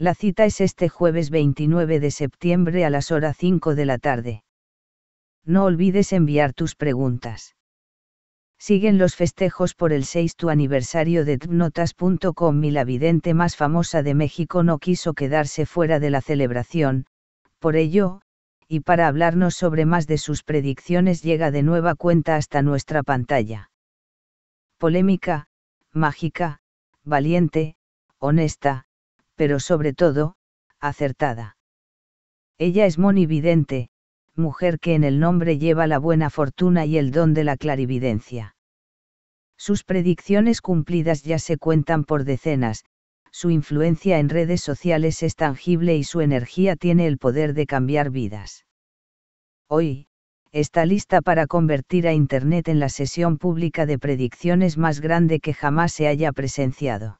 La cita es este jueves 29 de septiembre a las horas 5 de la tarde. No olvides enviar tus preguntas. Siguen los festejos por el 6 tu aniversario de tnotas.com y la vidente más famosa de México no quiso quedarse fuera de la celebración, por ello, y para hablarnos sobre más de sus predicciones llega de nueva cuenta hasta nuestra pantalla. Polémica, mágica, valiente, honesta, pero sobre todo, acertada. Ella es monividente, mujer que en el nombre lleva la buena fortuna y el don de la clarividencia. Sus predicciones cumplidas ya se cuentan por decenas, su influencia en redes sociales es tangible y su energía tiene el poder de cambiar vidas. Hoy, está lista para convertir a Internet en la sesión pública de predicciones más grande que jamás se haya presenciado